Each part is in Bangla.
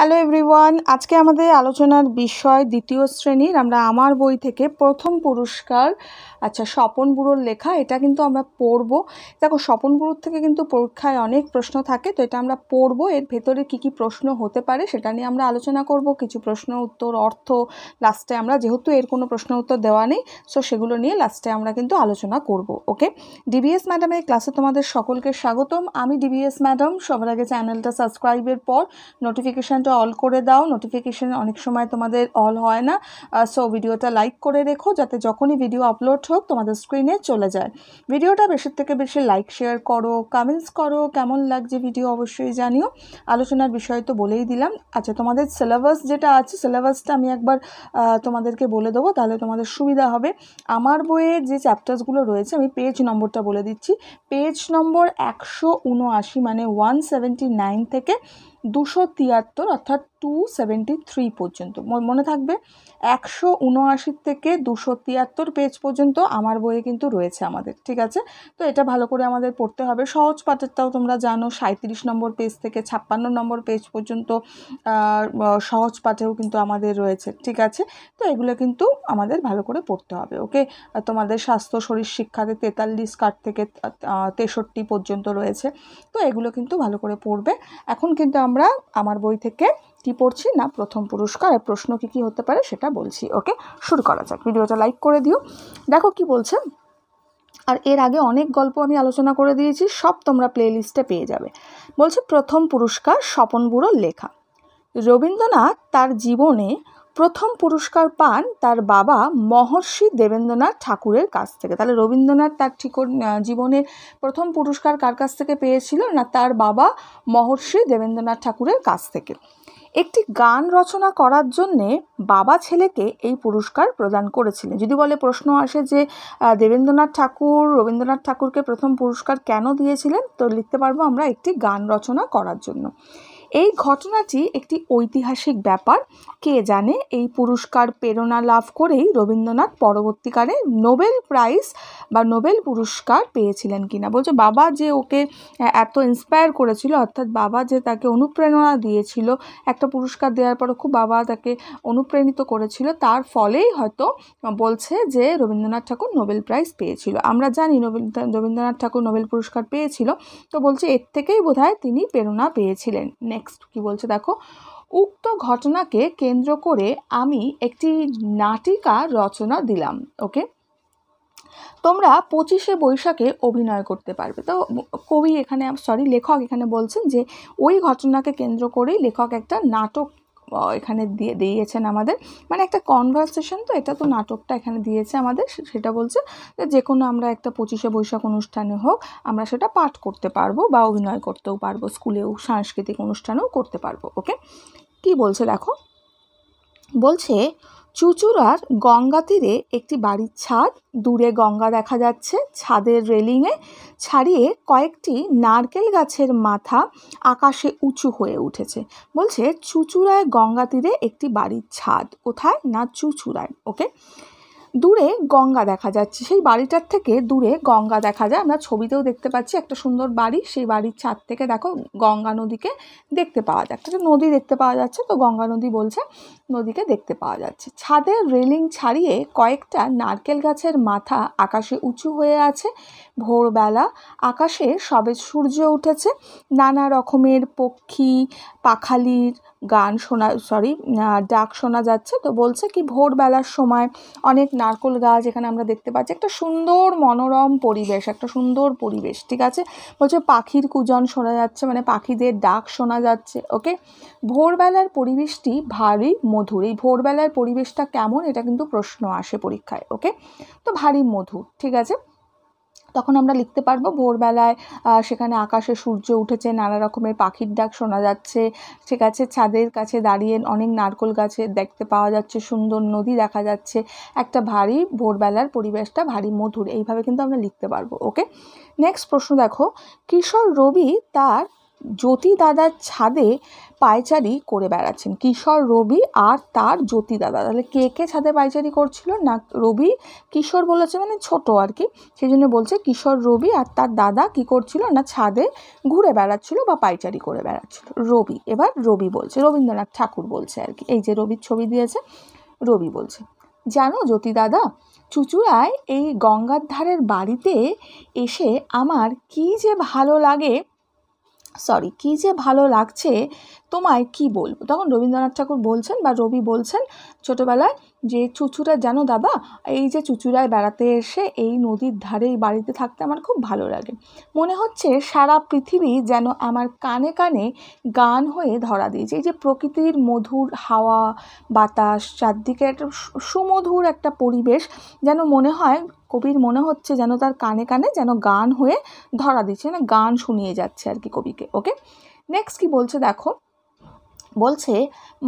হ্যালো এভরিওয়ান আজকে আমাদের আলোচনার বিষয় দ্বিতীয় শ্রেণীর আমরা আমার বই থেকে প্রথম পুরস্কার আচ্ছা স্বপন বুড়োর লেখা এটা কিন্তু আমরা পড়ব দেখো স্বপন বুড়োর থেকে কিন্তু পরীক্ষায় অনেক প্রশ্ন থাকে তো এটা আমরা পড়ব এর ভেতরে কি কি প্রশ্ন হতে পারে সেটা নিয়ে আমরা আলোচনা করব কিছু প্রশ্ন উত্তর অর্থ লাস্টে আমরা যেহেতু এর কোনো প্রশ্ন উত্তর দেওয়া নেই সো সেগুলো নিয়ে লাস্টে আমরা কিন্তু আলোচনা করব ওকে ডিবিএস ম্যাডামের ক্লাসে তোমাদের সকলকে স্বাগতম আমি ডিবিএস ম্যাডাম সবার আগে চ্যানেলটা সাবস্ক্রাইবের পর নোটিফিকেশানটা ভিডিওটা অল করে দাও নোটিফিকেশান অনেক সময় তোমাদের অল হয় না সো ভিডিওটা লাইক করে রেখো যাতে যখনই ভিডিও আপলোড হোক তোমাদের স্ক্রিনে চলে যায় ভিডিওটা বেশি থেকে বেশি লাইক শেয়ার করো কামেন্টস করো কেমন লাগছে ভিডিও অবশ্যই জানিও আলোচনার বিষয় তো বলেই দিলাম আচ্ছা তোমাদের সিলেবাস যেটা আছে সিলেবাসটা আমি একবার তোমাদেরকে বলে দেবো তাহলে তোমাদের সুবিধা হবে আমার বইয়ে যে চ্যাপ্টার্সগুলো রয়েছে আমি পেজ নম্বরটা বলে দিচ্ছি পেজ নম্বর একশো উনআশি মানে ওয়ান সেভেন্টি নাইন থেকে দুশো তিয়াত্তর অর্থাৎ টু সেভেন্টি থ্রি পর্যন্ত মনে থাকবে একশো উনআশি থেকে দুশো তিয়াত্তর পেজ পর্যন্ত আমার বইয়ে কিন্তু রয়েছে আমাদের ঠিক আছে তো এটা ভালো করে আমাদের পড়তে হবে সহজ পাঠেরটাও তোমরা জানো সাঁত্রিশ নম্বর পেজ থেকে ছাপ্পান্ন নম্বর পেজ পর্যন্ত সহজ পাঠেও কিন্তু আমাদের রয়েছে ঠিক আছে তো এগুলো কিন্তু আমাদের ভালো করে পড়তে হবে ওকে তোমাদের স্বাস্থ্য শরীর শিক্ষাতে তেতাল্লিশ কাঠ থেকে তেষট্টি পর্যন্ত রয়েছে তো এগুলো কিন্তু ভালো করে পড়বে এখন কিন্তু আমরা আমার বই থেকে কি পড়ছি না প্রথম পুরস্কার আর প্রশ্ন কী কী হতে পারে সেটা বলছি ওকে শুরু করা যাক ভিডিওটা লাইক করে দিও দেখো কি বলছে আর এর আগে অনেক গল্প আমি আলোচনা করে দিয়েছি সব তোমরা প্লেলিস্টে পেয়ে যাবে বলছে প্রথম পুরস্কার স্বপন বুড়োর লেখা রবীন্দ্রনাথ তার জীবনে প্রথম পুরস্কার পান তার বাবা মহর্ষি দেবেন্দ্রনাথ ঠাকুরের কাছ থেকে তাহলে রবীন্দ্রনাথ তার ঠিক জীবনের প্রথম পুরস্কার কার কাছ থেকে পেয়েছিল না তার বাবা মহর্ষি দেবেন্দ্রনাথ ঠাকুরের কাছ থেকে একটি গান রচনা করার জন্যে বাবা ছেলেকে এই পুরস্কার প্রদান করেছিলেন যদি বলে প্রশ্ন আসে যে দেবেন্দ্রনাথ ঠাকুর রবীন্দ্রনাথ ঠাকুরকে প্রথম পুরস্কার কেন দিয়েছিলেন তো লিখতে পারবো আমরা একটি গান রচনা করার জন্য এই ঘটনাটি একটি ঐতিহাসিক ব্যাপার কে জানে এই পুরস্কার প্রেরণা লাভ করেই রবীন্দ্রনাথ পরবর্তীকালে নোবেল প্রাইজ বা নোবেল পুরস্কার পেয়েছিলেন কিনা বলছে বাবা যে ওকে এত ইন্সপায়ার করেছিল অর্থাৎ বাবা যে তাকে অনুপ্রেরণা দিয়েছিল একটা পুরস্কার দেওয়ার পরে খুব বাবা তাকে অনুপ্রাণিত করেছিল তার ফলেই হয়তো বলছে যে রবীন্দ্রনাথ ঠাকুর নোবেল প্রাইজ পেয়েছিল আমরা জানি রবীন্দ্রনাথ ঠাকুর নোবেল পুরস্কার পেয়েছিল তো বলছে এর থেকেই বোধহয় তিনি প্রেরণা পেয়েছিলেন নেক্সট কি বলছে দেখো উক্ত ঘটনাকে কেন্দ্র করে আমি একটি নাটিকা রচনা দিলাম ওকে তোমরা পঁচিশে বৈশাখে অভিনয় করতে পারবে তো কবি এখানে সরি লেখক এখানে বলছেন যে ওই ঘটনাকে কেন্দ্র করেই লেখক একটা নাটক এখানে দিয়ে দিয়েছেন আমাদের মানে একটা কনভারসেশন তো এটা তো নাটকটা এখানে দিয়েছে আমাদের সেটা বলছে যে কোনো আমরা একটা পঁচিশে বৈশাখ অনুষ্ঠানে হোক আমরা সেটা পাঠ করতে পারবো বা অভিনয় করতেও পারবো স্কুলেও সাংস্কৃতিক অনুষ্ঠানেও করতে পারবো ওকে কি বলছে দেখো বলছে চুচুড়ার গঙ্গা তীরে একটি বাড়ির ছাদ দূরে গঙ্গা দেখা যাচ্ছে ছাদের রেলিংয়ে ছাড়িয়ে কয়েকটি নারকেল গাছের মাথা আকাশে উঁচু হয়ে উঠেছে বলছে চুচুড়ায় গঙ্গা তীরে একটি বাড়ির ছাদ কোথায় না চুচুড়ায় ওকে দূরে গঙ্গা দেখা যাচ্ছে সেই বাড়িটার থেকে দূরে গঙ্গা দেখা যায় আমরা ছবিতেও দেখতে পাচ্ছি একটা সুন্দর বাড়ি সেই বাড়ির ছাদ থেকে দেখো গঙ্গা নদীকে দেখতে পাওয়া যায় একটা নদী দেখতে পাওয়া যাচ্ছে তো গঙ্গা নদী বলছে নদীকে দেখতে পাওয়া যাচ্ছে ছাদের রেলিং ছাড়িয়ে কয়েকটা নারকেল গাছের মাথা আকাশে উঁচু হয়ে আছে ভোরবেলা আকাশে সবে সূর্য উঠেছে নানা রকমের পক্ষী পাখালির গান শোনা সরি ডাক শোনা যাচ্ছে তো বলছে কি ভোরবেলার সময় অনেক নারকোল গাছ এখানে আমরা দেখতে পাচ্ছি একটা সুন্দর মনোরম পরিবেশ একটা সুন্দর পরিবেশ ঠিক আছে বলছে পাখির কুজন শোনা যাচ্ছে মানে পাখিদের ডাক শোনা যাচ্ছে ওকে ভোরবেলার পরিবেশটি ভারী মধুর এই ভোরবেলার পরিবেশটা কেমন এটা কিন্তু প্রশ্ন আসে পরীক্ষায় ওকে তো ভারী মধুর ঠিক আছে তখন আমরা লিখতে পারবো ভোরবেলায় সেখানে আকাশে সূর্য উঠেছে নানা রকমের পাখির ডাক শোনা যাচ্ছে ঠিক আছে ছাদের কাছে দাঁড়িয়ে অনেক নারকোল গাছে দেখতে পাওয়া যাচ্ছে সুন্দর নদী দেখা যাচ্ছে একটা ভারী ভোরবেলার পরিবেশটা ভারী মধুর এইভাবে কিন্তু আমরা লিখতে পারবো ওকে নেক্সট প্রশ্ন দেখো কিশোর রবি তার জ্যোতি দাদার ছাদে পায়চারি করে বেড়াচ্ছেন কিশোর রবি আর তার জ্যোতি দাদা তাহলে কে কে ছাদে পায়চারি করছিল না রবি কিশোর বলেছে মানে ছোট আর কি সেই জন্য বলছে কিশোর রবি আর তার দাদা কি করছিল না ছাদে ঘুরে বেড়াচ্ছিল বা পায়চারি করে বেড়াচ্ছিল রবি এবার রবি বলছে রবীন্দ্রনাথ ঠাকুর বলছে আর কি এই যে রবির ছবি দিয়েছে রবি বলছে জানো জ্যোতি দাদা চুচুড়ায় এই গঙ্গার ধারের বাড়িতে এসে আমার কি যে ভালো লাগে সরি কী যে ভালো লাগছে তোমায় কি বলবো তখন রবীন্দ্রনাথ ঠাকুর বলছেন বা রবি বলছেন ছোটোবেলায় যে চুচুরা জানো দাদা এই যে চুচুড়ায় বেড়াতে এসে এই নদীর ধারে এই বাড়িতে থাকতে আমার খুব ভালো লাগে মনে হচ্ছে সারা পৃথিবী যেন আমার কানে কানে গান হয়ে ধরা দিয়েছে এই যে প্রকৃতির মধুর হাওয়া বাতাস চারদিকে একটা সুমধুর একটা পরিবেশ যেন মনে হয় কবির মনে হচ্ছে যেন তার কানে কানে যেন গান হয়ে ধরা দিচ্ছে না মানে গান শুনিয়ে যাচ্ছে আর কি কবিকে ওকে নেক্সট কি বলছে দেখো বলছে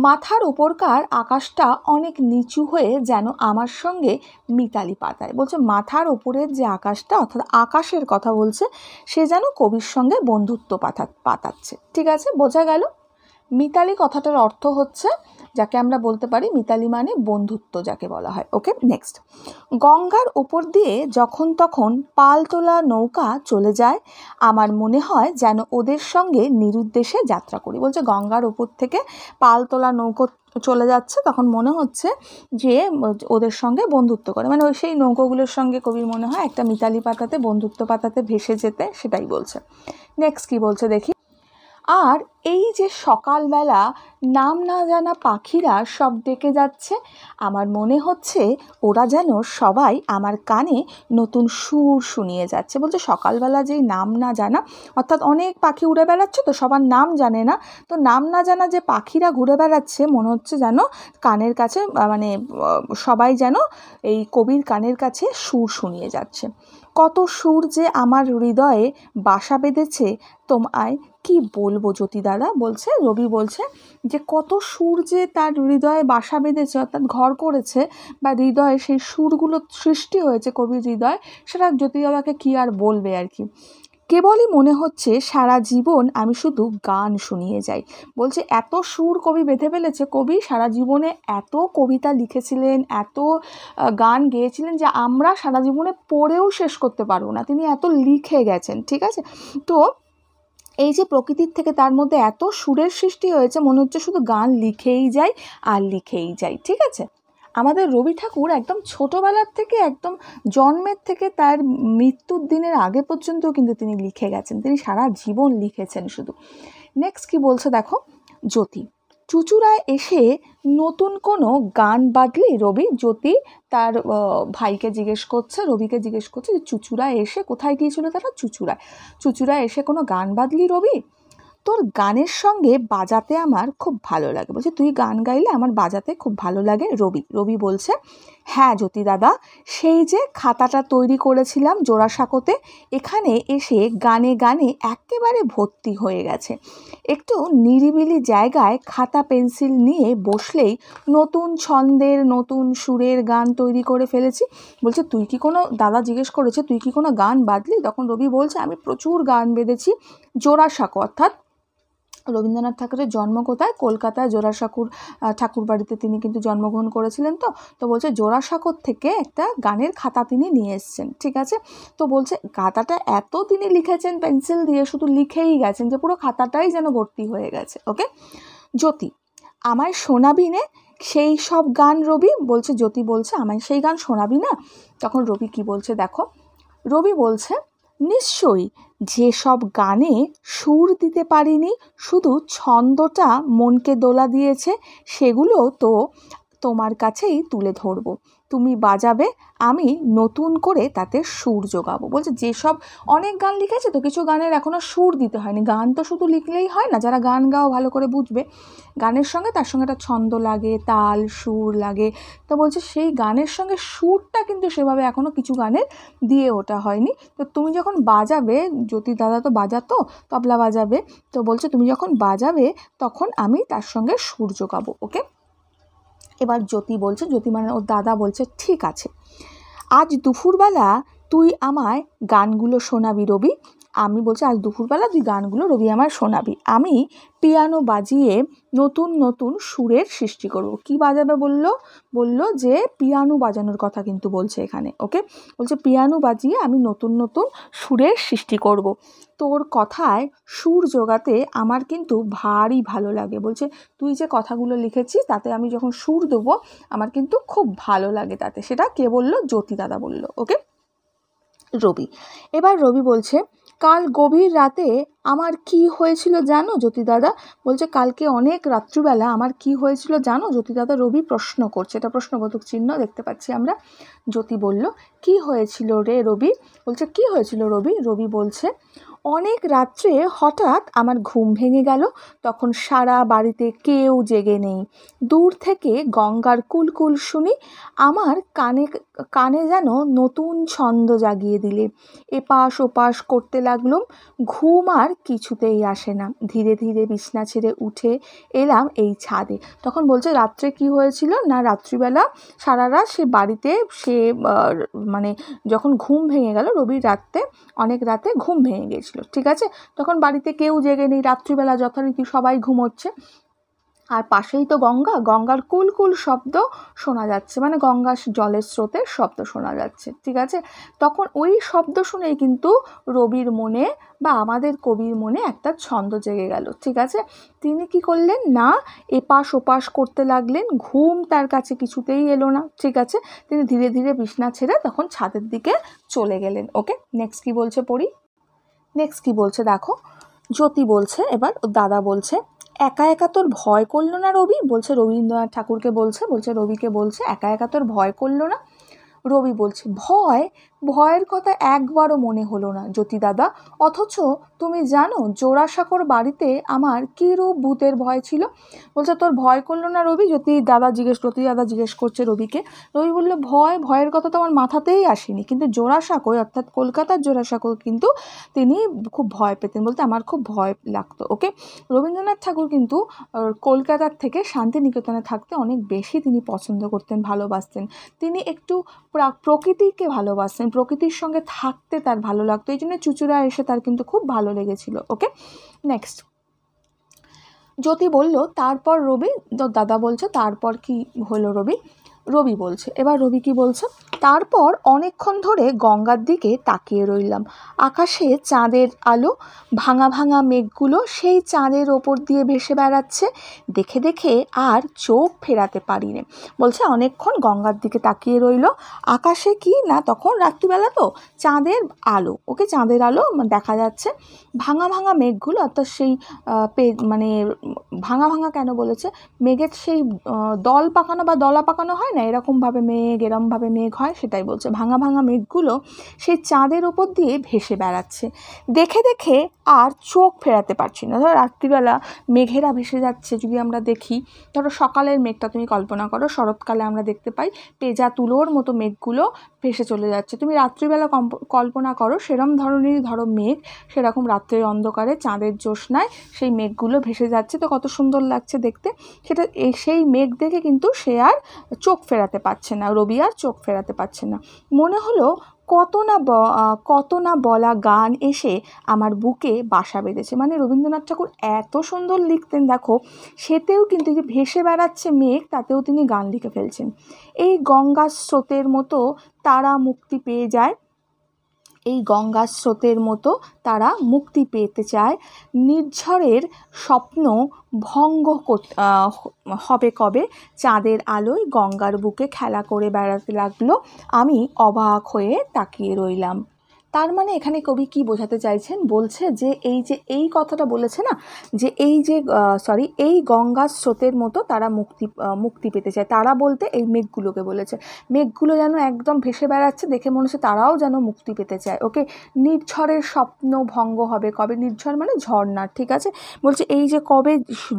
মাথার উপরকার আকাশটা অনেক নিচু হয়ে যেন আমার সঙ্গে মিতালি পাতায় বলছে মাথার উপরের যে আকাশটা অর্থাৎ আকাশের কথা বলছে সে যেন কবির সঙ্গে বন্ধুত্ব পাতা পাতাচ্ছে ঠিক আছে বোঝা গেল মিতালি কথাটার অর্থ হচ্ছে যাকে আমরা বলতে পারি মিতালি মানে বন্ধুত্ব যাকে বলা হয় ওকে নেক্সট গঙ্গার ওপর দিয়ে যখন তখন পালতোলা নৌকা চলে যায় আমার মনে হয় যেন ওদের সঙ্গে নিরুদ্দেশে যাত্রা করি বলছে গঙ্গার ওপর থেকে পালতোলা নৌকো চলে যাচ্ছে তখন মনে হচ্ছে যে ওদের সঙ্গে বন্ধুত্ব করে মানে ওই সেই নৌকোগুলোর সঙ্গে কবির মনে হয় একটা মিতালি পাতাতে বন্ধুত্ব পাতাতে ভেসে যেতে সেটাই বলছে নেক্সট কি বলছে দেখি আর এই যে সকালবেলা নাম না জানা পাখিরা সব ডেকে যাচ্ছে আমার মনে হচ্ছে ওরা যেন সবাই আমার কানে নতুন সুর শুনিয়ে যাচ্ছে বলছে সকালবেলা যেই নাম না জানা অর্থাৎ অনেক পাখি উড়ে বেড়াচ্ছে তো সবার নাম জানে না তো নাম না জানা যে পাখিরা ঘুরে বেড়াচ্ছে মনে হচ্ছে যেন কানের কাছে মানে সবাই যেন এই কবির কানের কাছে সুর শুনিয়ে যাচ্ছে কত সুর যে আমার হৃদয়ে বাসা বেঁধেছে তোমায় কি বলবো দাদা বলছে রবি বলছে যে কত সুর যে তার হৃদয়ে বাসা বেঁধেছে অর্থাৎ ঘর করেছে বা হৃদয়ে সেই সুরগুলো সৃষ্টি হয়েছে কবির হৃদয় সেটা দাদাকে কি আর বলবে আর কি কেবলই মনে হচ্ছে সারা জীবন আমি শুধু গান শুনিয়ে যাই বলছে এত সুর কবি বেঁধে ফেলেছে কবি সারা জীবনে এত কবিতা লিখেছিলেন এত গান গেয়েছিলেন যে আমরা সারা জীবনে পড়েও শেষ করতে পারবো না তিনি এত লিখে গেছেন ঠিক আছে তো এই যে প্রকৃতির থেকে তার মধ্যে এত সুরের সৃষ্টি হয়েছে মনে হচ্ছে শুধু গান লিখেই যাই আর লিখেই যাই ঠিক আছে আমাদের রবি ঠাকুর একদম ছোটোবেলার থেকে একদম জন্মের থেকে তার মৃত্যুর দিনের আগে পর্যন্ত কিন্তু তিনি লিখে গেছেন তিনি সারা জীবন লিখেছেন শুধু নেক্সট কি বলছে দেখো জ্যোতি চুচুড়ায় এসে নতুন কোনো গান বাজলি রবি জ্যোতি তার ভাইকে জিজ্ঞেস করছে রবিকে জিজ্ঞেস করছে যে চুচুড়ায় এসে কোথায় গিয়েছিল তারা চুচুড়ায় চুচুড়ায় এসে কোনো গান বাজলি রবি তোর গানের সঙ্গে বাজাতে আমার খুব ভালো লাগে বলছে তুই গান গাইলে আমার বাজাতে খুব ভালো লাগে রবি রবি বলছে হ্যাঁ জ্যোতি দাদা সেই যে খাতাটা তৈরি করেছিলাম জোড়াসাঁকোতে এখানে এসে গানে গানে একেবারে ভর্তি হয়ে গেছে একটু নিরিবিলি জায়গায় খাতা পেন্সিল নিয়ে বসলেই নতুন ছন্দের নতুন সুরের গান তৈরি করে ফেলেছি বলছে তুই কি কোনো দাদা জিজ্ঞেস করেছে তুই কি কোনো গান বাঁধলি তখন রবি বলছে আমি প্রচুর গান বেঁধেছি জোড়াসাঁকো অর্থাৎ রবীন্দ্রনাথ ঠাকুরের জন্ম কোথায় কলকাতায় জোড়াসাঁকুর ঠাকুর বাড়িতে তিনি কিন্তু জন্মগ্রহণ করেছিলেন তো তো বলছে জোড়াসাঁকুর থেকে একটা গানের খাতা তিনি নিয়ে এসছেন ঠিক আছে তো বলছে খাতাটা এত তিনি লিখেছেন পেন্সিল দিয়ে শুধু লিখেই গেছেন যে পুরো খাতাটাই যেন ভর্তি হয়ে গেছে ওকে জ্যোতি আমায় শোনাবি নে সেই সব গান রবি বলছে জ্যোতি বলছে আমায় সেই গান শোনাবি না তখন রবি কি বলছে দেখো রবি বলছে নিশ্চয়ই যেসব গানে সুর দিতে পারিনি শুধু ছন্দটা মনকে দোলা দিয়েছে সেগুলো তো তোমার কাছেই তুলে ধরবো তুমি বাজাবে আমি নতুন করে তাতে সুর যোগাবো বলছে যেসব অনেক গান লিখেছে তো কিছু গানের এখনও সুর দিতে হয়নি গান তো শুধু লিখলেই হয় না যারা গান গাও ভালো করে বুঝবে গানের সঙ্গে তার সঙ্গে একটা ছন্দ লাগে তাল সুর লাগে তো বলছে সেই গানের সঙ্গে সুরটা কিন্তু সেভাবে এখনও কিছু গানের দিয়ে ওটা হয়নি তো তুমি যখন বাজাবে জ্যোতি দাদা তো বাজাতো তবলা বাজাবে তো বলছে তুমি যখন বাজাবে তখন আমি তার সঙ্গে সুর যোগাবো ওকে এবার জ্যোতি বলছে জ্যোতি মানে ওর দাদা বলছে ঠিক আছে আজ দুপুরবেলা তুই আমায় গানগুলো শোনাবি রবি আমি বলছি আজ দুপুরবেলা তুই গানগুলো রবি আমার শোনাবি আমি পিয়ানো বাজিয়ে নতুন নতুন সুরের সৃষ্টি করব কি বাজাবে বলল বলল যে পিয়ানো বাজানোর কথা কিন্তু বলছে এখানে ওকে বলছে পিয়ানো বাজিয়ে আমি নতুন নতুন সুরের সৃষ্টি করব। তোর কথায় সুর জোগাতে আমার কিন্তু ভারী ভালো লাগে বলছে তুই যে কথাগুলো লিখেছিস তাতে আমি যখন সুর দেবো আমার কিন্তু খুব ভালো লাগে তাতে সেটা কে বলল জ্যোতি দাদা বলল ওকে রবি এবার রবি বলছে কাল গভীর রাতে আমার কি হয়েছিল জানো জ্যোতিদাদা বলছে কালকে অনেক রাত্রিবেলা আমার কি হয়েছিল জানো জ্যোতিদাদা রবি প্রশ্ন করছে এটা প্রশ্নবোধক চিহ্ন দেখতে পাচ্ছি আমরা জ্যোতি বলল কি হয়েছিল রে রবি বলছে কি হয়েছিল রবি রবি বলছে অনেক রাত্রে হঠাৎ আমার ঘুম ভেঙে গেল তখন সারা বাড়িতে কেউ জেগে নেই দূর থেকে গঙ্গার কুলকুল শুনি আমার কানে কানে যেন নতুন ছন্দ জাগিয়ে দিলে এপাশ ওপাশ করতে লাগলুম ঘুম আর কিছুতেই আসে না ধীরে ধীরে বিছনা ছেড়ে উঠে এলাম এই ছাদে তখন বলছে রাত্রে কি হয়েছিল না রাত্রিবেলা সারা রাত সে বাড়িতে সে মানে যখন ঘুম ভেঙে গেল রবির রাত্রে অনেক রাতে ঘুম ভেঙে গেছে হয়েছিল ঠিক আছে তখন বাড়িতে কেউ জেগে নেই রাত্রিবেলা যথারীতি সবাই ঘুমোচ্ছে আর পাশেই তো গঙ্গা গঙ্গার কুল কুল শব্দ শোনা যাচ্ছে মানে গঙ্গা জলের স্রোতের শব্দ শোনা যাচ্ছে ঠিক আছে তখন ওই শব্দ শুনেই কিন্তু রবির মনে বা আমাদের কবির মনে একটা ছন্দ জেগে গেল ঠিক আছে তিনি কি করলেন না এপাশ ওপাশ করতে লাগলেন ঘুম তার কাছে কিছুতেই এলো না ঠিক আছে তিনি ধীরে ধীরে বিছনা ছেড়ে তখন ছাদের দিকে চলে গেলেন ওকে নেক্সট কি বলছে পড়ি নেক্সট কি বলছে দেখো জ্যোতি বলছে এবার দাদা বলছে একা একা তোর ভয় করলো না রবি বলছে রবীন্দ্রনাথ ঠাকুরকে বলছে বলছে রবিকে বলছে একা একা তোর ভয় করলো না রবি বলছে ভয় ভয়ের কথা একবারও মনে হলো না জ্যোতিদাদা অথচ তুমি জানো জোড়াসাঁকোর বাড়িতে আমার কীরূপ ভূতের ভয় ছিল বলছে তোর ভয় করলো না রবি জ্যোতি দাদা জিজ্ঞেস জ্যোতি দাদা জিজ্ঞেস করছে রবিকে রবি বললো ভয় ভয়ের কথা তো আমার মাথাতেই আসেনি কিন্তু জোড়াসাঁকর অর্থাৎ কলকাতার জোড়াসাঁকর কিন্তু তিনি খুব ভয় পেতেন বলতে আমার খুব ভয় লাগতো ওকে রবীন্দ্রনাথ ঠাকুর কিন্তু কলকাতার থেকে শান্তিনিকেতনে থাকতে অনেক বেশি তিনি পছন্দ করতেন ভালোবাসতেন তিনি একটু প্রকৃতিকে ভালোবাসতেন প্রকৃতির সঙ্গে থাকতে তার ভালো লাগতো এই জন্য চুচুড়া এসে তার কিন্তু খুব ভালো লেগেছিল ওকে নেক্সট জ্যোতি বলল তারপর রবি দাদা বলছে তারপর কি হলো রবি রবি বলছে এবার রবি কি বলছে তারপর অনেকক্ষণ ধরে গঙ্গার দিকে তাকিয়ে রইলাম আকাশে চাঁদের আলো ভাঙা ভাঙা মেঘগুলো সেই চাঁদের ওপর দিয়ে ভেসে বেড়াচ্ছে দেখে দেখে আর চোখ ফেরাতে পারি বলছে অনেকক্ষণ গঙ্গার দিকে তাকিয়ে রইল আকাশে কি না তখন রাত্রিবেলা তো চাঁদের আলো ওকে চাঁদের আলো দেখা যাচ্ছে ভাঙা ভাঙা মেঘগুলো অর্থাৎ সেই মানে ভাঙা ভাঙা কেন বলেছে মেঘের সেই দল পাকানো বা দলা পাকানো হয় না এরকমভাবে মেঘ এরমভাবে মেঘ হয় হয় সেটাই বলছে ভাঙা ভাঙা মেঘগুলো সেই চাঁদের ওপর দিয়ে ভেসে বেড়াচ্ছে দেখে দেখে আর চোখ ফেরাতে পারছি না ধরো রাত্রিবেলা মেঘেরা ভেসে যাচ্ছে যদি আমরা দেখি ধরো সকালের মেঘটা তুমি কল্পনা করো শরৎকালে আমরা দেখতে পাই পেজা তুলোর মতো মেঘগুলো ভেসে চলে যাচ্ছে তুমি রাত্রিবেলা কল্পনা করো সেরম ধরনের ধরো মেঘ সেরকম রাত্রের অন্ধকারে চাঁদের জ্যোৎস্নায় সেই মেঘগুলো ভেসে যাচ্ছে তো কত সুন্দর লাগছে দেখতে সেটা সেই মেঘ দেখে কিন্তু সে আর চোখ ফেরাতে পারছে না রবি আর চোখ ফেরাতে পারছে না মনে হলো কত না কত না বলা গান এসে আমার বুকে বাসা বেঁধেছে মানে রবীন্দ্রনাথ ঠাকুর এত সুন্দর লিখতেন দেখো সেতেও কিন্তু যে ভেসে বেড়াচ্ছে মেঘ তাতেও তিনি গান লিখে ফেলছেন এই গঙ্গার স্রোতের মতো তারা মুক্তি পেয়ে যায় এই গঙ্গা স্রোতের মতো তারা মুক্তি পেতে চায় নির্ঝরের স্বপ্ন ভঙ্গ হবে কবে চাঁদের আলোয় গঙ্গার বুকে খেলা করে বেড়াতে লাগলো আমি অবাক হয়ে তাকিয়ে রইলাম তার মানে এখানে কবি কি বোঝাতে চাইছেন বলছে যে এই যে এই কথাটা বলেছে না যে এই যে সরি এই গঙ্গার স্রোতের মতো তারা মুক্তি মুক্তি পেতে চায় তারা বলতে এই মেঘগুলোকে বলেছে মেঘগুলো যেন একদম ভেসে বেড়াচ্ছে দেখে মনে হচ্ছে তারাও যেন মুক্তি পেতে চায় ওকে নির্ঝরের স্বপ্ন ভঙ্গ হবে কবে নির্ঝর মানে ঝর্ণার ঠিক আছে বলছে এই যে কবে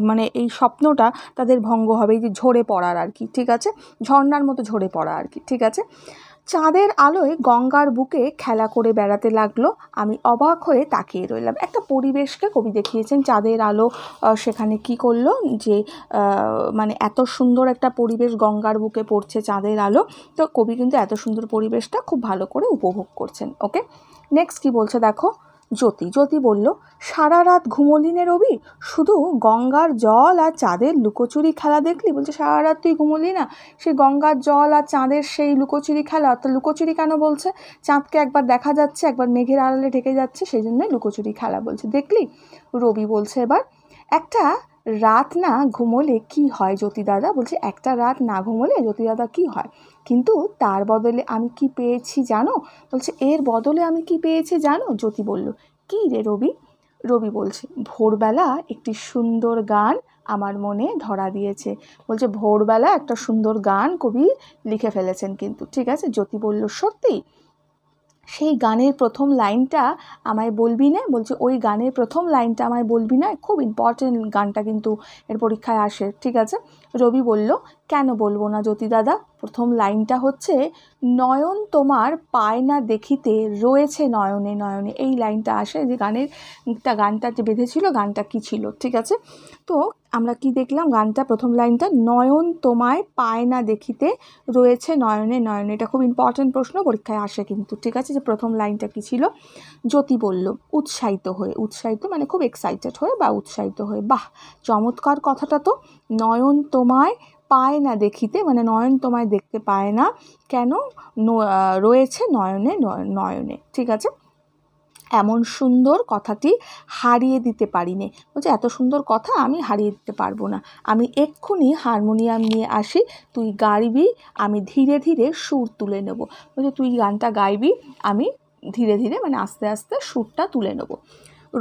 মানে এই স্বপ্নটা তাদের ভঙ্গ হবে এই যে ঝরে পড়ার আর কি ঠিক আছে ঝর্নার মতো ঝরে পড়া আর কি ঠিক আছে চাঁদের আলোয় গঙ্গার বুকে খেলা করে বেড়াতে লাগলো আমি অবাক হয়ে তাকিয়ে রইলাম একটা পরিবেশকে কবি দেখিয়েছেন চাঁদের আলো সেখানে কি করলো যে মানে এত সুন্দর একটা পরিবেশ গঙ্গার বুকে পড়ছে চাঁদের আলো তো কবি কিন্তু এত সুন্দর পরিবেশটা খুব ভালো করে উপভোগ করছেন ওকে নেক্সট কি বলছে দেখো জ্যোতি জ্যোতি বলল সারা রাত ঘুমোলিনে রবি শুধু গঙ্গার জল আর চাঁদের লুকোচুরি খেলা দেখলি বলছে সারা রাত তুই ঘুমোলি না সে গঙ্গার জল আর চাঁদের সেই লুকোচুরি খেলা অর্থাৎ লুকোচুরি কেন বলছে চাঁদকে একবার দেখা যাচ্ছে একবার মেঘের আড়ালে ঢেকে যাচ্ছে সেই জন্যই লুকোচুরি খেলা বলছে দেখলি রবি বলছে এবার একটা রাত না ঘুমোলে কি হয় জ্যোতিদাদা বলছে একটা রাত না ঘুমোলে জ্যোতিদাদা কি হয় কিন্তু তার বদলে আমি কি পেয়েছি জানো বলছে এর বদলে আমি কি পেয়েছি জানো জ্যোতি বলল কি রে রবি রবি বলছে ভোরবেলা একটি সুন্দর গান আমার মনে ধরা দিয়েছে বলছে ভোরবেলা একটা সুন্দর গান কবি লিখে ফেলেছেন কিন্তু ঠিক আছে জ্যোতি বলল সত্যি সেই গানের প্রথম লাইনটা আমায় বলবি না বলছে ওই গানের প্রথম লাইনটা আমায় বলবি না খুব ইম্পর্টেন্ট গানটা কিন্তু এর পরীক্ষায় আসে ঠিক আছে রবি বলল কেন বলবো না জ্যোতি দাদা প্রথম লাইনটা হচ্ছে নয়ন তোমার পায় না দেখিতে রয়েছে নয়নে নয়নে এই লাইনটা আসে যে গানের গানটা যে বেঁধেছিল গানটা কী ছিল ঠিক আছে তো আমরা কি দেখলাম গানটা প্রথম লাইনটা নয়ন তোমায় পায় না দেখিতে রয়েছে নয়নে নয়নে এটা খুব ইম্পর্ট্যান্ট প্রশ্ন পরীক্ষায় আসে কিন্তু ঠিক আছে যে প্রথম লাইনটা কি ছিল জ্যোতি বলল উৎসাহিত হয়ে উৎসাহিত মানে খুব এক্সাইটেড হয়ে বা উৎসাহিত হয়ে বাহ চমৎকার কথাটা তো নয়ন তোমায় পায় না দেখিতে মানে নয়ন তোমায় দেখতে পায় না কেন রয়েছে নয়নে নয়নে ঠিক আছে এমন সুন্দর কথাটি হারিয়ে দিতে পারিনি বলছে এত সুন্দর কথা আমি হারিয়ে দিতে পারবো না আমি এক্ষুনি হারমোনিয়াম নিয়ে আসি তুই গাইবি আমি ধীরে ধীরে সুর তুলে নেব বলছে তুই গানটা গাইবি আমি ধীরে ধীরে মানে আস্তে আস্তে সুরটা তুলে নেবো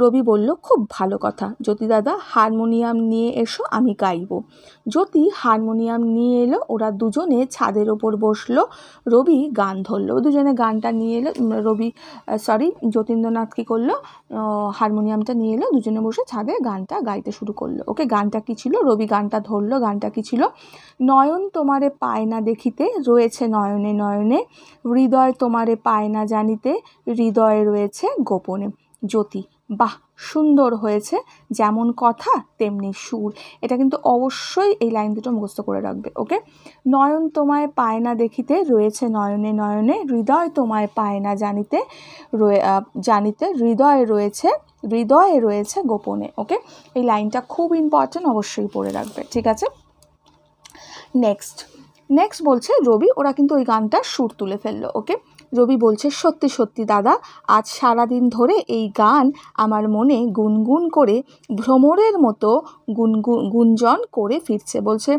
রবি বলল খুব ভালো কথা জ্যোতি দাদা হারমোনিয়াম নিয়ে এসো আমি গাইব জ্যোতি হারমোনিয়াম নিয়ে এলো ওরা দুজনে ছাদের ওপর বসলো রবি গান ধরলো দুজনে গানটা নিয়ে এলো রবি সরি যতীন্দ্রনাথ কী করলো হারমোনিয়ামটা নিয়ে এলো দুজনে বসে ছাদে গানটা গাইতে শুরু করলো ওকে গানটা কী ছিল রবি গানটা ধরলো গানটা কী ছিল নয়ন তোমারে পায় না দেখিতে রয়েছে নয়নে নয়নে হৃদয় তোমারে পায় না জানিতে হৃদয়ে রয়েছে গোপনে জ্যোতি বাহ সুন্দর হয়েছে যেমন কথা তেমনি সুর এটা কিন্তু অবশ্যই এই লাইন দুটো মুখস্থ করে রাখবে ওকে নয়ন তোমায় পায় না দেখিতে রয়েছে নয়নে নয়নে হৃদয় তোমায় পায় না জানিতে জানিতে হৃদয়ে রয়েছে হৃদয়ে রয়েছে গোপনে ওকে এই লাইনটা খুব ইম্পর্ট্যান্ট অবশ্যই পড়ে রাখবে ঠিক আছে নেক্সট নেক্সট বলছে রবি ওরা কিন্তু ওই গানটার সুর তুলে ফেললো ওকে রবি বলছে সত্যি সত্যি দাদা আজ সারাদিন ধরে এই গান আমার মনে গুনগুন করে ভ্রমরের মতো গুনগুন গুঞ্জন করে ফিরছে বলছে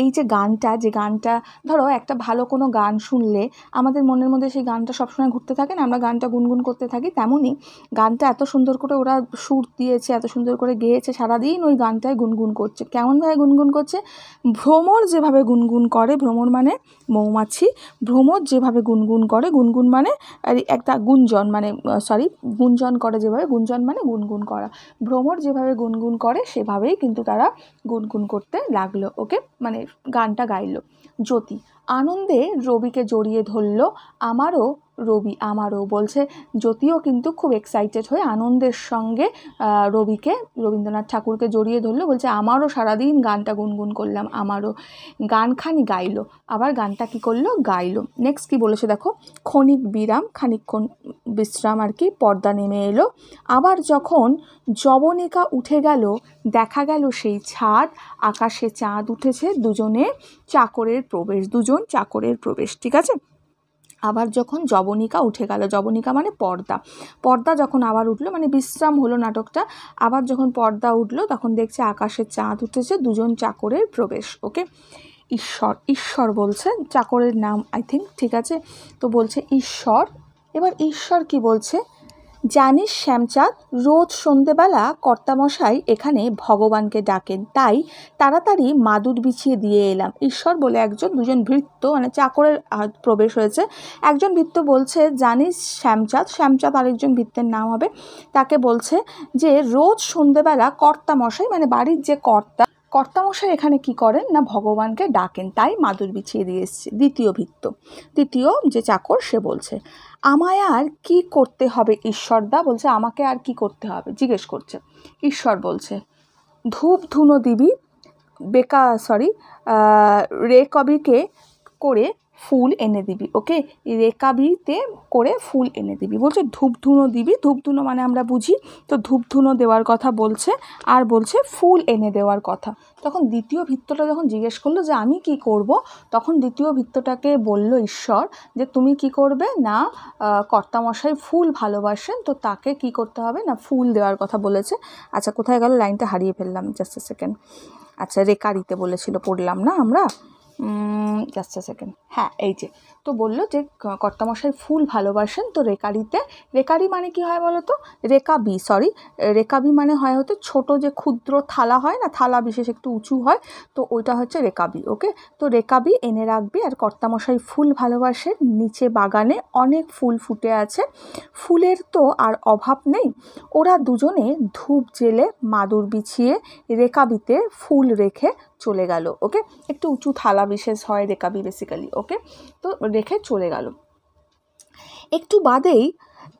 এই যে গানটা যে গানটা ধরো একটা ভালো কোনো গান শুনলে আমাদের মনের মধ্যে সেই গানটা সবসময় ঘুরতে থাকে না আমরা গানটা গুনগুন করতে থাকি তেমনই গানটা এত সুন্দর করে ওরা সুর দিয়েছে এত সুন্দর করে গেয়েছে সারাদিন ওই গানটায় গুনগুন করছে কেমনভাবে গুনগুন করছে ভ্রমর যেভাবে গুনগুন করে ভ্রমর মানে মৌমাছি ভ্রমর যেভাবে যেভাবে গুনগুন করে গুনগুন মানে একটা গুঞ্জন মানে সরি গুঞ্জন করে যেভাবে গুঞ্জন মানে গুনগুন করা ভ্রমর যেভাবে গুনগুন করে সেভাবেই কিন্তু তারা গুনগুন করতে লাগলো ওকে মানে গানটা গাইলো জ্যোতি আনন্দে রবিকে জড়িয়ে ধরল আমারও রবি আমারও বলছে জ্যোতিও কিন্তু খুব এক্সাইটেড হয়ে আনন্দের সঙ্গে রবিকে রবীন্দ্রনাথ ঠাকুরকে জড়িয়ে ধরলো বলছে আমারও সারাদিন গানটা গুনগুন করলাম আমারও গানখানি গাইলো আবার গানটা কি করলো গাইলো নেক্সট কি বলেছে দেখো ক্ষণিক বিরাম খানিকক্ষণ বিশ্রাম আর কি পর্দা নেমে এলো আবার যখন জবনিকা উঠে গেল দেখা গেল সেই ছাদ আকাশে চাঁদ উঠেছে দুজনে চাকরের প্রবেশ দুজন একজন চাকরের প্রবেশ ঠিক আছে আবার যখন জবনিকা উঠে গেল জবনিকা মানে পর্দা পর্দা যখন আবার উঠলো মানে বিশ্রাম হলো নাটকটা আবার যখন পর্দা উঠলো তখন দেখছে আকাশের চাঁদ উঠেছে দুজন চাকরের প্রবেশ ওকে ঈশ্বর ঈশ্বর বলছে চাকরের নাম আই থিঙ্ক ঠিক আছে তো বলছে ঈশ্বর এবার ঈশ্বর কি বলছে জানিস শ্যামচাঁদ রোজ সন্ধেবেলা কর্তামশাই এখানে ভগবানকে ডাকেন তাই তাড়াতাড়ি মাদুর বিছিয়ে দিয়ে এলাম ঈশ্বর বলে একজন দুজন ভৃত্য মানে চাকরের প্রবেশ হয়েছে একজন ভৃত্য বলছে জানিস শ্যামচাঁদ শ্যামচাঁদ আরেকজন ভৃত্যের নাম হবে তাকে বলছে যে রোজ সন্ধেবেলা কর্তামশাই মানে বাড়ির যে কর্তা কর্তামশাই এখানে কি করেন না ভগবানকে ডাকেন তাই মাদুর বিছিয়ে দিয়ে এসছে দ্বিতীয় ভিত্ত তৃতীয় যে চাকর সে বলছে আমায় আর কি করতে হবে ঈশ্বরদা বলছে আমাকে আর কি করতে হবে জিজ্ঞেস করছে ঈশ্বর বলছে ধূপ ধুনো দিবি বেকা সরি রে কবিকে করে ফুল এনে দিবি ওকে রেকাবিতে করে ফুল এনে দিবি বলছে ধূপধুনো দিবি ধূপধুনো মানে আমরা বুঝি তো ধূপধুনো দেওয়ার কথা বলছে আর বলছে ফুল এনে দেওয়ার কথা তখন দ্বিতীয় ভিত্তটা যখন জিজ্ঞেস করলো যে আমি কি করব তখন দ্বিতীয় ভিত্তটাকে বলল ঈশ্বর যে তুমি কি করবে না কর্তামশাই ফুল ভালোবাসেন তো তাকে কি করতে হবে না ফুল দেওয়ার কথা বলেছে আচ্ছা কোথায় গেল লাইনটা হারিয়ে ফেললাম জাস্ট সেকেন্ড আচ্ছা রেকারিতে বলেছিল পড়লাম না আমরা জাস্ট সেকেন্ড হ্যাঁ এই যে তো বলল যে কর্তামশাই ফুল ভালোবাসেন তো রেকারিতে রেকারি মানে কি হয় বলো তো রেকাবি সরি রেকাবি মানে হয় হতে ছোট যে ক্ষুদ্র থালা হয় না থালা বিশেষ একটু উঁচু হয় তো ওইটা হচ্ছে রেকাবি ওকে তো রেকাবি এনে রাখবি আর কর্তামশাই ফুল ভালোবাসেন নিচে বাগানে অনেক ফুল ফুটে আছে ফুলের তো আর অভাব নেই ওরা দুজনে ধূপ জেলে মাদুর বিছিয়ে রেকাবিতে ফুল রেখে চলে গেল ওকে একটু উঁচু থালা বিশেষ হয় রেকাবি বেসিক্যালি ওকে তো রেখে চলে গেল একটু বাদেই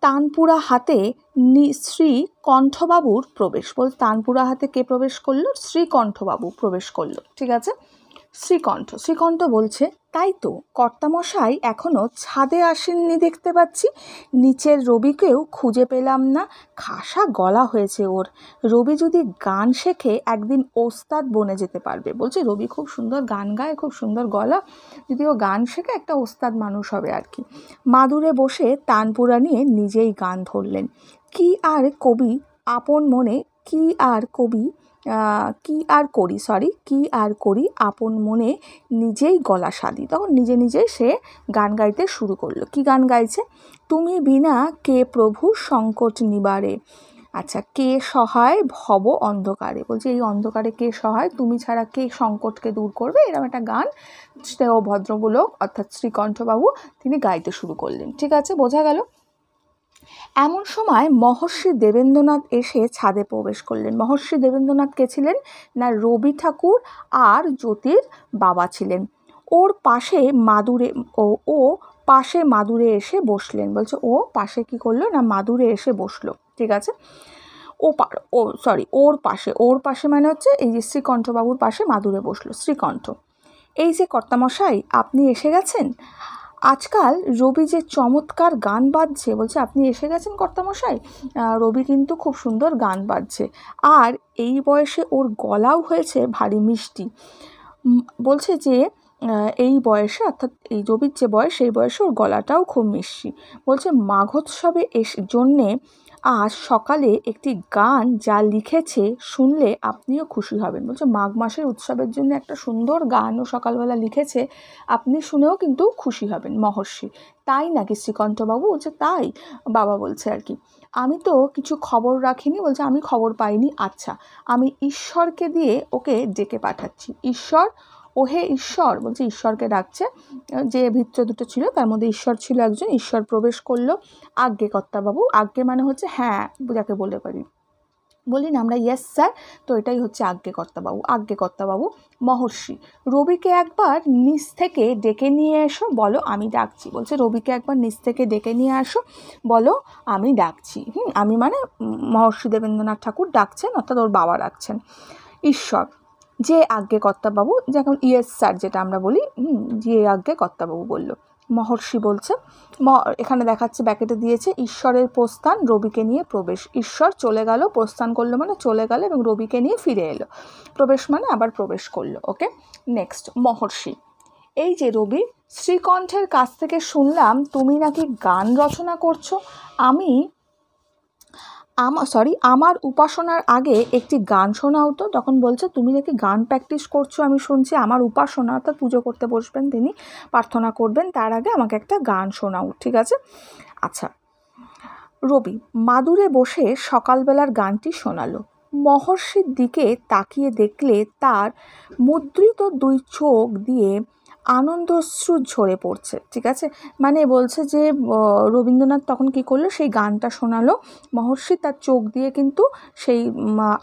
তানপুরা হাতে শ্রী কণ্ঠবাবুর প্রবেশ বল তানপুরা হাতে কে প্রবেশ করলো শ্রীকণ্ঠবাবু প্রবেশ করলো ঠিক আছে শ্রীকণ্ঠ শ্রীকণ্ঠ বলছে তাই তো কর্তামশাই এখনও ছাদে আসেননি দেখতে পাচ্ছি নিচের রবিকেও খুঁজে পেলাম না খাসা গলা হয়েছে ওর রবি যদি গান শেখে একদিন ওস্তাদ বনে যেতে পারবে বলছে রবি খুব সুন্দর গান গায় খুব সুন্দর গলা যদি ও গান শেখে একটা ওস্তাদ মানুষ হবে আর কি মাদুরে বসে তানপুরা নিয়ে নিজেই গান ধরলেন কি আর কবি আপন মনে কি আর কবি কি আর করি সরি কি আর করি আপন মনে নিজেই গলা সাদি তখন নিজে নিজে সে গান গাইতে শুরু করলো কি গান গাইছে তুমি বিনা কে প্রভু সংকট নিবারে আচ্ছা কে সহায় ভব অন্ধকারে বলছে এই অন্ধকারে কে সহায় তুমি ছাড়া কে সংকটকে দূর করবে এরকম একটা গান স্নেহ ভদ্রমূলক অর্থাৎ শ্রীকণ্ঠবাবু তিনি গাইতে শুরু করলেন ঠিক আছে বোঝা গেল এমন সময় মহর্ষি দেবেন্দ্রনাথ এসে ছাদে প্রবেশ করলেন মহর্ষি দেবেন্দ্রনাথ কে ছিলেন না রবি ঠাকুর আর জ্যোতির বাবা ছিলেন ওর পাশে মাদুরে ও ও পাশে মাদুরে এসে বসলেন বলছে ও পাশে কি করলো না মাদুরে এসে বসলো ঠিক আছে ও ও সরি ওর পাশে ওর পাশে মানে হচ্ছে এই যে শ্রীকণ্ঠবাবুর পাশে মাদুরে বসলো শ্রীকণ্ঠ এই যে কর্তামশাই আপনি এসে গেছেন আজকাল রবি যে চমৎকার গান বাজছে বলছে আপনি এসে গেছেন কর্তামশাই রবি কিন্তু খুব সুন্দর গান বাজছে আর এই বয়সে ওর গলাও হয়েছে ভারী মিষ্টি বলছে যে এই বয়সে অর্থাৎ এই রবির যে বয়স সেই বয়সে ওর গলাটাও খুব মিষ্টি বলছে মাঘোৎসবে এস জন্যে আজ সকালে একটি গান যা লিখেছে শুনলে আপনিও খুশি হবেন বলছে মাঘ মাসের উৎসবের জন্য একটা সুন্দর গানও সকালবেলা লিখেছে আপনি শুনেও কিন্তু খুশি হবেন মহর্ষি তাই নাকি শ্রীকণ্ঠবাবু বলছে তাই বাবা বলছে আর কি আমি তো কিছু খবর রাখিনি বলছে আমি খবর পাইনি আচ্ছা আমি ঈশ্বরকে দিয়ে ওকে ডেকে পাঠাচ্ছি ঈশ্বর ওহে ঈশ্বর বলছে ঈশ্বরকে ডাকছে যে ভিত্র দুটো ছিল তার মধ্যে ঈশ্বর ছিল একজন ঈশ্বর প্রবেশ করলো বাবু আজ্ঞে মানে হচ্ছে হ্যাঁ যাকে বলে পারি বললেন আমরা ইয়েস স্যার তো এটাই হচ্ছে কর্তা বাবু মহর্ষি রবিকে একবার নিচ থেকে ডেকে নিয়ে এসো বলো আমি ডাকছি বলছে রবিকে একবার নিচ থেকে ডেকে নিয়ে আসো বলো আমি ডাকছি হুম আমি মানে মহর্ষি দেবেন্দ্রনাথ ঠাকুর ডাকছেন অর্থাৎ ওর বাবা ডাকছেন ঈশ্বর যে আজ্ঞে কর্তাবাবু যেমন ইয়েস স্যার যেটা আমরা বলি যে আজ্ঞে কর্তাবাবু বলল মহর্ষি বলছে এখানে দেখাচ্ছে ব্যাকেটে দিয়েছে ঈশ্বরের প্রস্থান রবিকে নিয়ে প্রবেশ ঈশ্বর চলে গেল প্রস্থান করলো মানে চলে গেল এবং রবিকে নিয়ে ফিরে এলো প্রবেশ মানে আবার প্রবেশ করলো ওকে নেক্সট মহর্ষি এই যে রবি শ্রীকণ্ঠের কাছ থেকে শুনলাম তুমি নাকি গান রচনা করছো আমি আমার সরি আমার উপাসনার আগে একটি গান শোনাও তো তখন বলছে তুমি নাকি গান প্র্যাকটিস করছো আমি শুনছি আমার উপাসনা অর্থাৎ পুজো করতে বসবেন তিনি প্রার্থনা করবেন তার আগে আমাকে একটা গান শোনাও ঠিক আছে আচ্ছা রবি মাদুরে বসে সকালবেলার গানটি শোনালো মহর্ষির দিকে তাকিয়ে দেখলে তার মুদ্রিত দুই চোখ দিয়ে আনন্দশ্রু ঝরে পড়ছে ঠিক আছে মানে বলছে যে রবীন্দ্রনাথ তখন কি করলো সেই গানটা শোনালো মহর্ষি তার চোখ দিয়ে কিন্তু সেই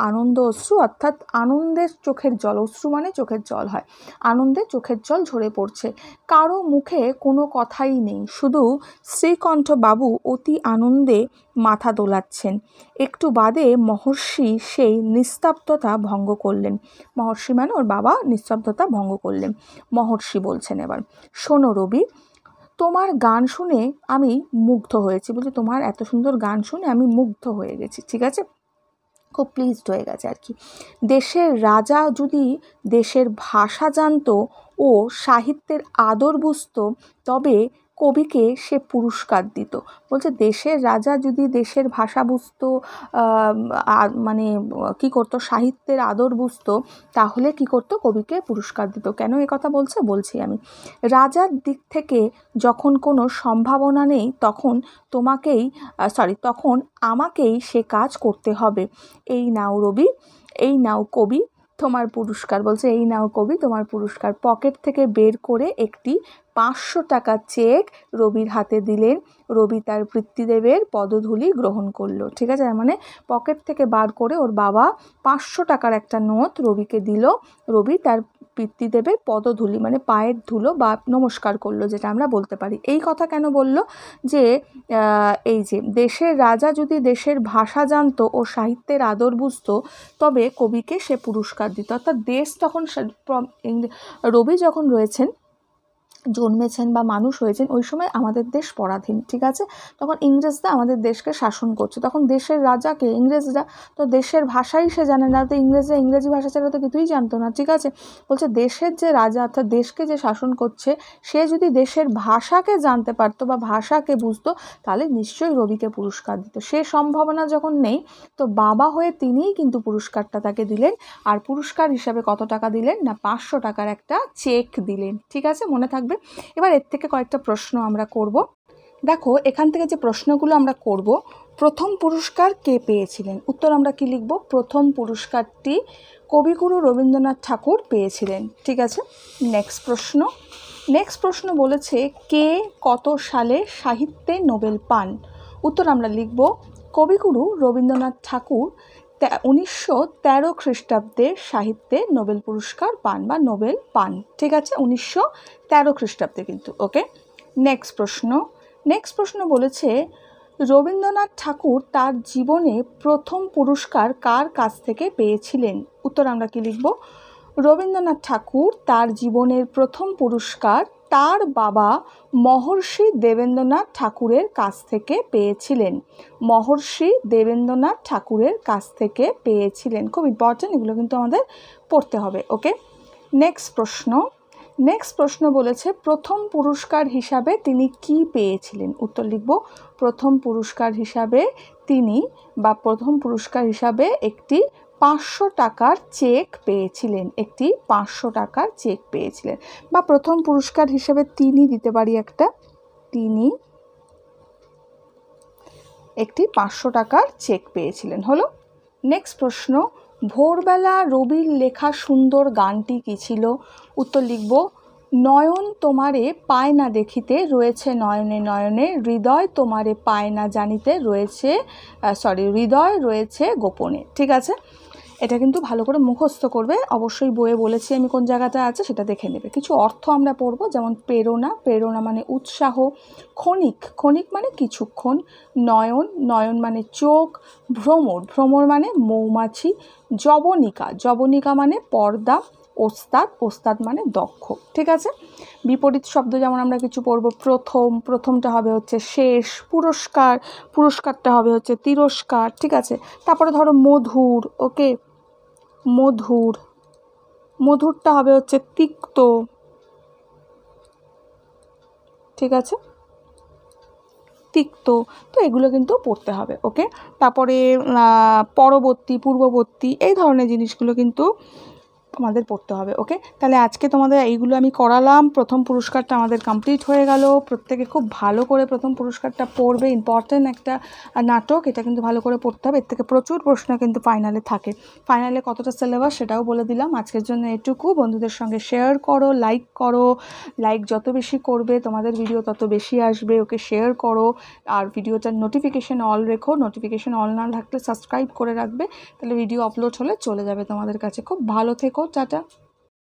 আনন্দ অশ্রু অর্থাৎ আনন্দের চোখের জল অশ্রু মানে চোখের জল হয় আনন্দে চোখের জল ঝরে পড়ছে কারো মুখে কোনো কথাই নেই শুধু শ্রীকণ্ঠবাবু অতি আনন্দে মাথা দোলাচ্ছেন একটু বাদে মহর্ষি সেই নিস্তব্ধতা ভঙ্গ করলেন মহর্ষি মানে ওর বাবা নিস্তব্ধতা ভঙ্গ করলেন মহর্ষি বলছেন এবার শোনো রবি তোমার গান শুনে আমি মুগ্ধ হয়েছি বলছি তোমার এত সুন্দর গান শুনে আমি মুগ্ধ হয়ে গেছি ঠিক আছে খুব প্লিজড হয়ে গেছে আর কি দেশের রাজা যদি দেশের ভাষা জানত ও সাহিত্যের আদর বুঝত তবে কবিকে সে পুরস্কার দিত বলছে দেশের রাজা যদি দেশের ভাষা বুঝত মানে কি করতো সাহিত্যের আদর বুঝতো তাহলে কি করতো কবিকে পুরস্কার দিত কেন এ কথা বলছে বলছি আমি রাজার দিক থেকে যখন কোনো সম্ভাবনা নেই তখন তোমাকেই সরি তখন আমাকেই সে কাজ করতে হবে এই নাও রবি এই নাও কবি তোমার পুরস্কার বলছে এই নাও কবি তোমার পুরস্কার পকেট থেকে বের করে একটি পাঁচশো টাকা চেক রবির হাতে দিলেন রবি তার পিতৃদেবের পদধূলি গ্রহণ করলো ঠিক আছে মানে পকেট থেকে বার করে ওর বাবা পাঁচশো টাকার একটা নোট রবিকে দিল রবি তার পিতৃদেবের পদধূলি মানে পায়ের ধুলো বা নমস্কার করলো যেটা আমরা বলতে পারি এই কথা কেন বলল যে এই যে দেশের রাজা যদি দেশের ভাষা জানতো ও সাহিত্যের আদর বুঝতো তবে কবিকে সে পুরস্কার দিত অর্থাৎ দেশ তখন রবি যখন রয়েছেন জন্মেছেন বা মানুষ হয়েছেন ওই সময় আমাদের দেশ পরাধীন ঠিক আছে তখন ইংরেজরা আমাদের দেশকে শাসন করছে তখন দেশের রাজাকে ইংরেজরা তো দেশের ভাষাই সে জানে না তো ইংরেজরা ইংরেজি ভাষা ছাড়া তো কিছুই জানতো না ঠিক আছে বলছে দেশের যে রাজা অর্থাৎ দেশকে যে শাসন করছে সে যদি দেশের ভাষাকে জানতে পারতো বা ভাষাকে বুঝতো তাহলে নিশ্চয়ই রবিকে পুরস্কার দিত সে সম্ভাবনা যখন নেই তো বাবা হয়ে তিনিই কিন্তু পুরস্কারটা তাকে দিলেন আর পুরস্কার হিসাবে কত টাকা দিলেন না পাঁচশো টাকার একটা চেক দিলেন ঠিক আছে মনে থাকবে থাকবে এবার এর থেকে কয়েকটা প্রশ্ন আমরা করব দেখো এখান থেকে যে প্রশ্নগুলো আমরা করব প্রথম পুরস্কার কে পেয়েছিলেন উত্তর আমরা কি লিখব প্রথম পুরস্কারটি কবিগুরু রবীন্দ্রনাথ ঠাকুর পেয়েছিলেন ঠিক আছে নেক্সট প্রশ্ন নেক্সট প্রশ্ন বলেছে কে কত সালে সাহিত্যে নোবেল পান উত্তর আমরা লিখব কবিগুরু রবীন্দ্রনাথ ঠাকুর উনিশশো তেরো খ্রিস্টাব্দে সাহিত্যে নোবেল পুরস্কার পান বা নোবেল পান ঠিক আছে উনিশশো তেরো খ্রিস্টাব্দে কিন্তু ওকে নেক্সট প্রশ্ন নেক্সট প্রশ্ন বলেছে রবীন্দ্রনাথ ঠাকুর তার জীবনে প্রথম পুরস্কার কার কাছ থেকে পেয়েছিলেন উত্তর আমরা কি লিখব রবীন্দ্রনাথ ঠাকুর তার জীবনের প্রথম পুরস্কার তার বাবা মহর্ষি দেবেন্দ্রনাথ ঠাকুরের কাছ থেকে পেয়েছিলেন মহর্ষি দেবেন্দ্রনাথ ঠাকুরের কাছ থেকে পেয়েছিলেন খুব ইম্পর্টেন্ট এগুলো কিন্তু আমাদের পড়তে হবে ওকে নেক্সট প্রশ্ন নেক্সট প্রশ্ন বলেছে প্রথম পুরস্কার হিসাবে তিনি কি পেয়েছিলেন উত্তর লিখব প্রথম পুরস্কার হিসাবে তিনি বা প্রথম পুরস্কার হিসাবে একটি পাঁচশো টাকার চেক পেয়েছিলেন একটি পাঁচশো টাকার চেক পেয়েছিলেন বা প্রথম পুরস্কার হিসেবে তিনি দিতে পারি একটা তিনি একটি পাঁচশো টাকার চেক পেয়েছিলেন হলো নেক্সট প্রশ্ন ভোরবেলা রবির লেখা সুন্দর গানটি কী ছিল উত্তর লিখব নয়ন তোমারে পায় না দেখিতে রয়েছে নয়নে নয়নে হৃদয় তোমারে পায় না জানিতে রয়েছে সরি হৃদয় রয়েছে গোপনে ঠিক আছে এটা কিন্তু ভালো করে মুখস্থ করবে অবশ্যই বইয়ে বলেছি আমি কোন জায়গাটা আছে সেটা দেখে নেবে কিছু অর্থ আমরা পড়ব যেমন প্রেরণা প্রেরণা মানে উৎসাহ ক্ষণিক ক্ষণিক মানে কিছুক্ষণ নয়ন নয়ন মানে চোখ ভ্রমর ভ্রমর মানে মৌমাছি জবনিকা জবনিকা মানে পর্দা ওস্তাদ ওস্তাদ মানে দক্ষ ঠিক আছে বিপরীত শব্দ যেমন আমরা কিছু পড়ব প্রথম প্রথমটা হবে হচ্ছে শেষ পুরস্কার পুরস্কারটা হবে হচ্ছে তিরস্কার ঠিক আছে তারপরে ধরো মধুর ওকে মধুর মধুরটা হবে হচ্ছে তিক্ত ঠিক আছে তিক্ত তো এগুলো কিন্তু পড়তে হবে ওকে তারপরে পরবর্তী পূর্ববর্তী এই ধরনের জিনিসগুলো কিন্তু তোমাদের পড়তে হবে ওকে তাহলে আজকে তোমাদের এইগুলো আমি করালাম প্রথম পুরস্কারটা আমাদের কমপ্লিট হয়ে গেল প্রত্যেকে খুব ভালো করে প্রথম পুরস্কারটা পড়বে ইম্পর্টেন্ট একটা নাটক এটা কিন্তু ভালো করে পড়তে হবে এর থেকে প্রচুর প্রশ্ন কিন্তু ফাইনালে থাকে ফাইনালে কতটা সিলেবাস সেটাও বলে দিলাম আজকের জন্য এটুকু বন্ধুদের সঙ্গে শেয়ার করো লাইক করো লাইক যত বেশি করবে তোমাদের ভিডিও তত বেশি আসবে ওকে শেয়ার করো আর ভিডিওটার নোটিফিকেশান অল রেখো নোটিফিকেশান অল না থাকলে সাবস্ক্রাইব করে রাখবে তাহলে ভিডিও আপলোড হলে চলে যাবে তোমাদের কাছে খুব ভালো থেকো টাটা